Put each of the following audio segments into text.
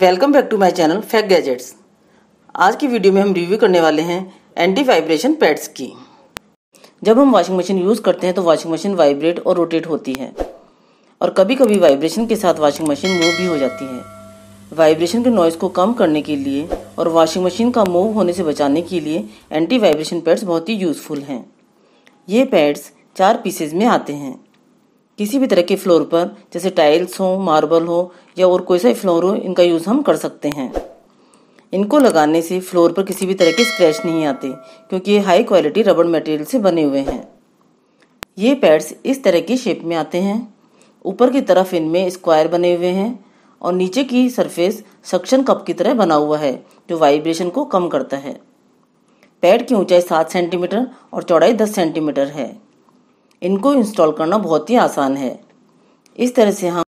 welcome back to my channel फैक gadgets आज की वीडियो में हम रिव्यू करने वाले हैं एंटी वाइब्रेशन पैड्स की जब हम वॉशिंग मशीन यूज़ करते हैं तो वॉशिंग मशीन वाइब्रेट और रोटेट होती है और कभी कभी वाइब्रेशन के साथ वॉशिंग मशीन मूव भी हो जाती है वाइब्रेशन के नॉइज़ को कम करने के लिए और वॉशिंग मशीन का मूव होने से बचाने के लिए एंटी वाइब्रेशन पैड्स बहुत ही यूज़फुल हैं ये पैड्स चार पीसेज में आते हैं किसी भी तरह के फ्लोर पर जैसे टाइल्स हो मार्बल हो या और कोई सा फ्लोर हो इनका यूज़ हम कर सकते हैं इनको लगाने से फ्लोर पर किसी भी तरह के स्क्रैच नहीं आते क्योंकि ये हाई क्वालिटी रबड़ मटेरियल से बने हुए हैं ये पैड्स इस तरह की शेप में आते हैं ऊपर की तरफ इनमें स्क्वायर बने हुए हैं और नीचे की सरफेस सक्शन कप की तरह बना हुआ है जो वाइब्रेशन को कम करता है पैड की ऊंचाई सात सेंटीमीटर और चौड़ाई दस सेंटीमीटर है इनको इंस्टॉल करना बहुत ही आसान है इस तरह से हम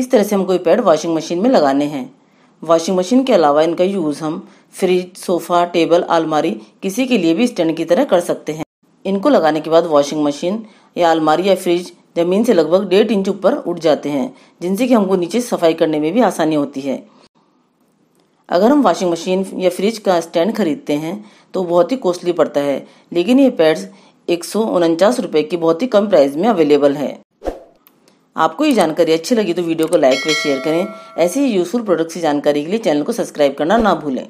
इस तरह से हम कोई पैड वॉशिंग मशीन में लगाने हैं वॉशिंग मशीन के अलावा इनका यूज़ हम फ्रिज सोफ़ा टेबल अलमारी किसी के लिए भी स्टैंड की तरह कर सकते हैं इनको लगाने के बाद वॉशिंग मशीन या अलमारी या फ्रिज जमीन से लगभग डेढ़ इंच ऊपर उठ जाते हैं जिनसे कि हमको नीचे सफाई करने में भी आसानी होती है अगर हम वॉशिंग मशीन या फ्रिज का स्टैंड खरीदते हैं तो बहुत ही कॉस्टली पड़ता है लेकिन ये पैड्स एक रुपए की बहुत ही कम प्राइस में अवेलेबल है आपको ये जानकारी अच्छी लगी तो वीडियो को लाइक व शेयर करें ऐसे ही यूजफुल प्रोडक्ट्स की जानकारी के लिए चैनल को सब्सक्राइब करना ना भूलें